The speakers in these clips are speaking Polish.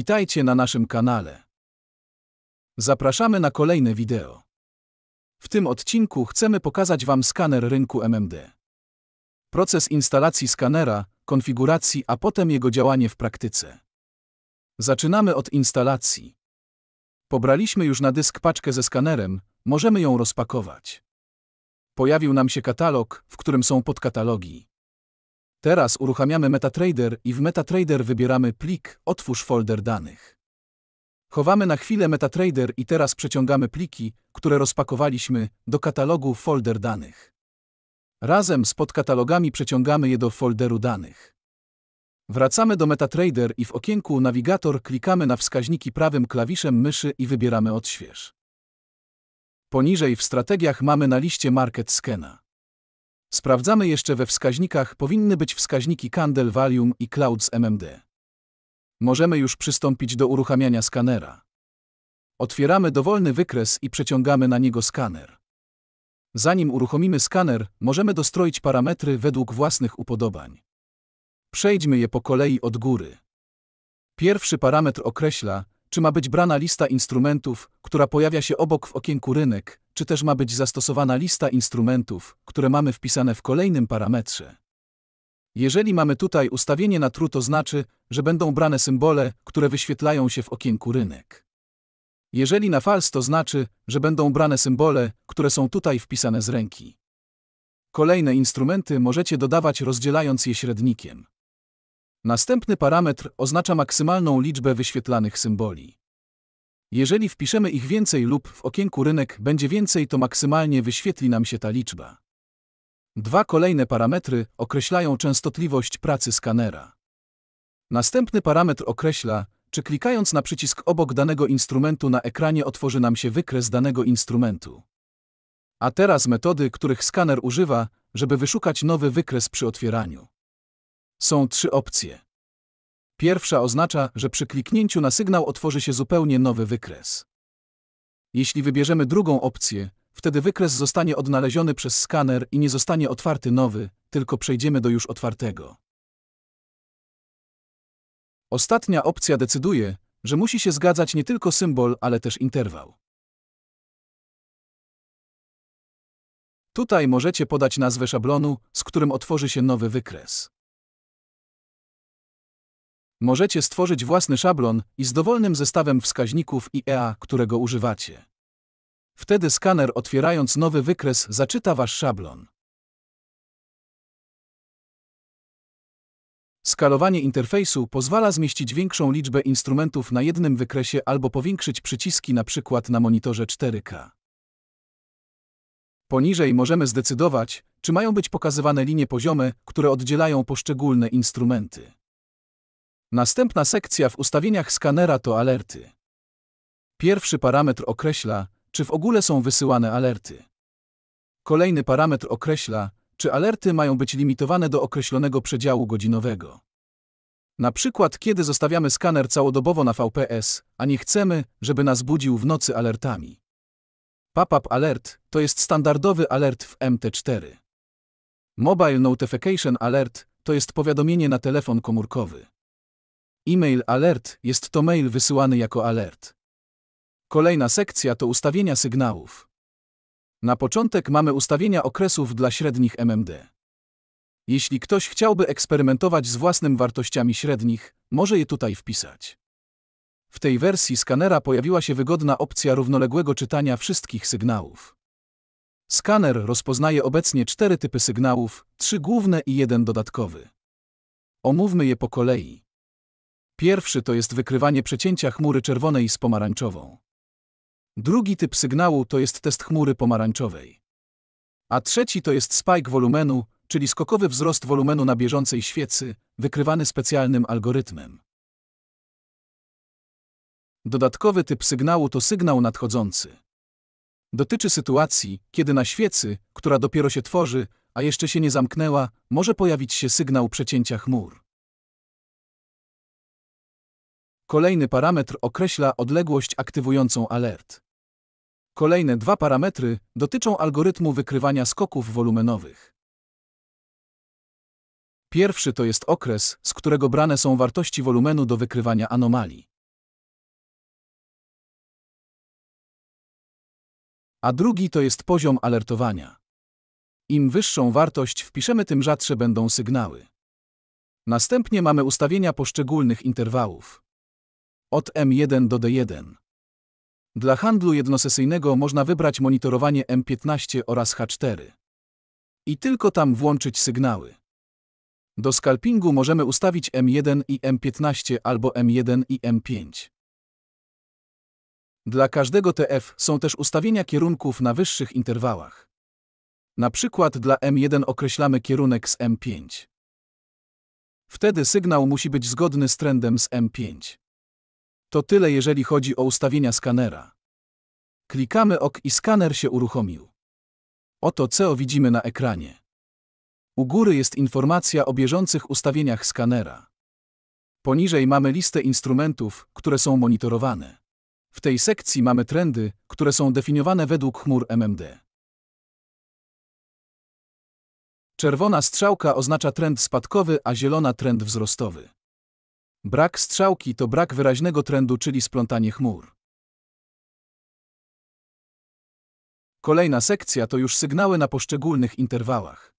Witajcie na naszym kanale. Zapraszamy na kolejne wideo. W tym odcinku chcemy pokazać Wam skaner rynku MMD. Proces instalacji skanera, konfiguracji, a potem jego działanie w praktyce. Zaczynamy od instalacji. Pobraliśmy już na dysk paczkę ze skanerem, możemy ją rozpakować. Pojawił nam się katalog, w którym są podkatalogi. Teraz uruchamiamy MetaTrader i w MetaTrader wybieramy plik Otwórz folder danych. Chowamy na chwilę MetaTrader i teraz przeciągamy pliki, które rozpakowaliśmy, do katalogu folder danych. Razem z podkatalogami przeciągamy je do folderu danych. Wracamy do MetaTrader i w okienku Nawigator klikamy na wskaźniki prawym klawiszem myszy i wybieramy Odśwież. Poniżej w strategiach mamy na liście Market Scena. Sprawdzamy jeszcze we wskaźnikach powinny być wskaźniki Candle Valium i Clouds MMD. Możemy już przystąpić do uruchamiania skanera. Otwieramy dowolny wykres i przeciągamy na niego skaner. Zanim uruchomimy skaner, możemy dostroić parametry według własnych upodobań. Przejdźmy je po kolei od góry. Pierwszy parametr określa, czy ma być brana lista instrumentów, która pojawia się obok w okienku rynek, czy też ma być zastosowana lista instrumentów, które mamy wpisane w kolejnym parametrze? Jeżeli mamy tutaj ustawienie na true, to znaczy, że będą brane symbole, które wyświetlają się w okienku rynek. Jeżeli na false, to znaczy, że będą brane symbole, które są tutaj wpisane z ręki. Kolejne instrumenty możecie dodawać rozdzielając je średnikiem. Następny parametr oznacza maksymalną liczbę wyświetlanych symboli. Jeżeli wpiszemy ich więcej lub w okienku rynek będzie więcej, to maksymalnie wyświetli nam się ta liczba. Dwa kolejne parametry określają częstotliwość pracy skanera. Następny parametr określa, czy klikając na przycisk obok danego instrumentu na ekranie otworzy nam się wykres danego instrumentu. A teraz metody, których skaner używa, żeby wyszukać nowy wykres przy otwieraniu. Są trzy opcje. Pierwsza oznacza, że przy kliknięciu na sygnał otworzy się zupełnie nowy wykres. Jeśli wybierzemy drugą opcję, wtedy wykres zostanie odnaleziony przez skaner i nie zostanie otwarty nowy, tylko przejdziemy do już otwartego. Ostatnia opcja decyduje, że musi się zgadzać nie tylko symbol, ale też interwał. Tutaj możecie podać nazwę szablonu, z którym otworzy się nowy wykres. Możecie stworzyć własny szablon i z dowolnym zestawem wskaźników IEA, którego używacie. Wtedy skaner otwierając nowy wykres zaczyta wasz szablon. Skalowanie interfejsu pozwala zmieścić większą liczbę instrumentów na jednym wykresie albo powiększyć przyciski np. Na, na monitorze 4K. Poniżej możemy zdecydować, czy mają być pokazywane linie poziome, które oddzielają poszczególne instrumenty. Następna sekcja w ustawieniach skanera to alerty. Pierwszy parametr określa, czy w ogóle są wysyłane alerty. Kolejny parametr określa, czy alerty mają być limitowane do określonego przedziału godzinowego. Na przykład, kiedy zostawiamy skaner całodobowo na VPS, a nie chcemy, żeby nas budził w nocy alertami. Pop-up alert to jest standardowy alert w MT4. Mobile Notification Alert to jest powiadomienie na telefon komórkowy. E-mail alert jest to mail wysyłany jako alert. Kolejna sekcja to ustawienia sygnałów. Na początek mamy ustawienia okresów dla średnich MMD. Jeśli ktoś chciałby eksperymentować z własnymi wartościami średnich, może je tutaj wpisać. W tej wersji skanera pojawiła się wygodna opcja równoległego czytania wszystkich sygnałów. Skaner rozpoznaje obecnie cztery typy sygnałów, trzy główne i jeden dodatkowy. Omówmy je po kolei. Pierwszy to jest wykrywanie przecięcia chmury czerwonej z pomarańczową. Drugi typ sygnału to jest test chmury pomarańczowej. A trzeci to jest spike wolumenu, czyli skokowy wzrost wolumenu na bieżącej świecy, wykrywany specjalnym algorytmem. Dodatkowy typ sygnału to sygnał nadchodzący. Dotyczy sytuacji, kiedy na świecy, która dopiero się tworzy, a jeszcze się nie zamknęła, może pojawić się sygnał przecięcia chmur. Kolejny parametr określa odległość aktywującą alert. Kolejne dwa parametry dotyczą algorytmu wykrywania skoków wolumenowych. Pierwszy to jest okres, z którego brane są wartości wolumenu do wykrywania anomalii. A drugi to jest poziom alertowania. Im wyższą wartość wpiszemy, tym rzadsze będą sygnały. Następnie mamy ustawienia poszczególnych interwałów od M1 do D1. Dla handlu jednosesyjnego można wybrać monitorowanie M15 oraz H4. I tylko tam włączyć sygnały. Do scalpingu możemy ustawić M1 i M15 albo M1 i M5. Dla każdego TF są też ustawienia kierunków na wyższych interwałach. Na przykład dla M1 określamy kierunek z M5. Wtedy sygnał musi być zgodny z trendem z M5. To tyle jeżeli chodzi o ustawienia skanera. Klikamy OK i skaner się uruchomił. Oto co widzimy na ekranie. U góry jest informacja o bieżących ustawieniach skanera. Poniżej mamy listę instrumentów, które są monitorowane. W tej sekcji mamy trendy, które są definiowane według chmur MMD. Czerwona strzałka oznacza trend spadkowy, a zielona trend wzrostowy. Brak strzałki to brak wyraźnego trendu, czyli splątanie chmur. Kolejna sekcja to już sygnały na poszczególnych interwałach.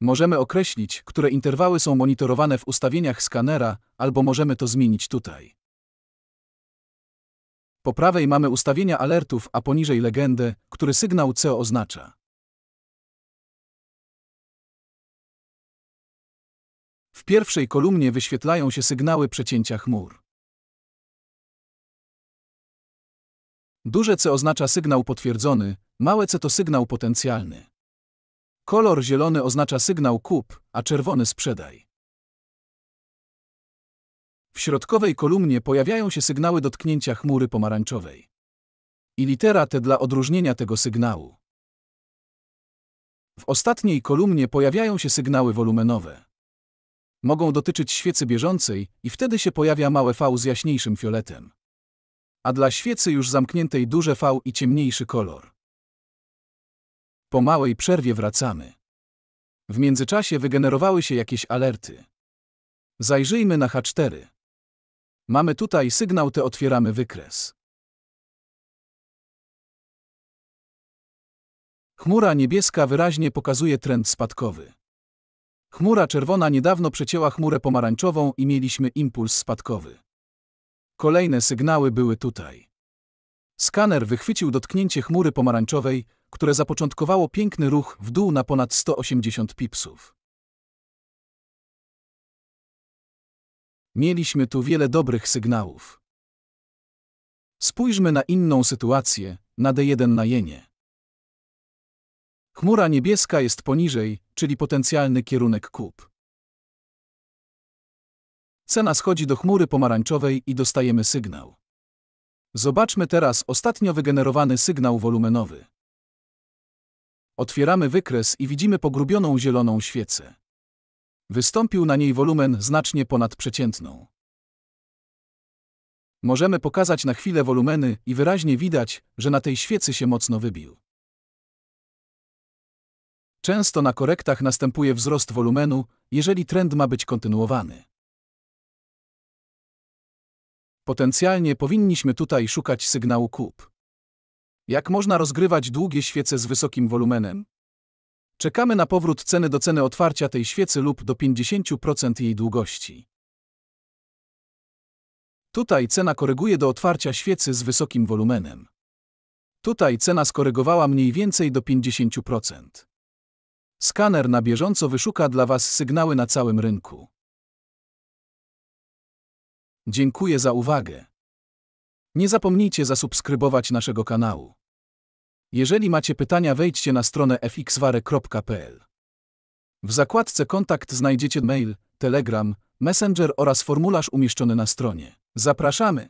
Możemy określić, które interwały są monitorowane w ustawieniach skanera, albo możemy to zmienić tutaj. Po prawej mamy ustawienia alertów, a poniżej legendę, który sygnał C oznacza. W pierwszej kolumnie wyświetlają się sygnały przecięcia chmur. Duże C oznacza sygnał potwierdzony, małe C to sygnał potencjalny. Kolor zielony oznacza sygnał kup, a czerwony sprzedaj. W środkowej kolumnie pojawiają się sygnały dotknięcia chmury pomarańczowej. I litera T dla odróżnienia tego sygnału. W ostatniej kolumnie pojawiają się sygnały wolumenowe mogą dotyczyć świecy bieżącej i wtedy się pojawia małe V z jaśniejszym fioletem. A dla świecy już zamkniętej duże V i ciemniejszy kolor. Po małej przerwie wracamy. W międzyczasie wygenerowały się jakieś alerty. Zajrzyjmy na H4. Mamy tutaj sygnał T otwieramy wykres. Chmura niebieska wyraźnie pokazuje trend spadkowy. Chmura czerwona niedawno przecięła chmurę pomarańczową i mieliśmy impuls spadkowy. Kolejne sygnały były tutaj. Skaner wychwycił dotknięcie chmury pomarańczowej, które zapoczątkowało piękny ruch w dół na ponad 180 pipsów. Mieliśmy tu wiele dobrych sygnałów. Spójrzmy na inną sytuację, na D1 na jenie. Chmura niebieska jest poniżej, czyli potencjalny kierunek kup. Cena schodzi do chmury pomarańczowej i dostajemy sygnał. Zobaczmy teraz ostatnio wygenerowany sygnał wolumenowy. Otwieramy wykres i widzimy pogrubioną zieloną świecę. Wystąpił na niej wolumen znacznie ponad przeciętną. Możemy pokazać na chwilę wolumeny i wyraźnie widać, że na tej świecy się mocno wybił. Często na korektach następuje wzrost wolumenu, jeżeli trend ma być kontynuowany. Potencjalnie powinniśmy tutaj szukać sygnału kup. Jak można rozgrywać długie świece z wysokim wolumenem? Czekamy na powrót ceny do ceny otwarcia tej świecy lub do 50% jej długości. Tutaj cena koryguje do otwarcia świecy z wysokim wolumenem. Tutaj cena skorygowała mniej więcej do 50%. Skaner na bieżąco wyszuka dla Was sygnały na całym rynku. Dziękuję za uwagę. Nie zapomnijcie zasubskrybować naszego kanału. Jeżeli macie pytania, wejdźcie na stronę fxware.pl. W zakładce Kontakt znajdziecie mail, Telegram, Messenger oraz formularz umieszczony na stronie. Zapraszamy!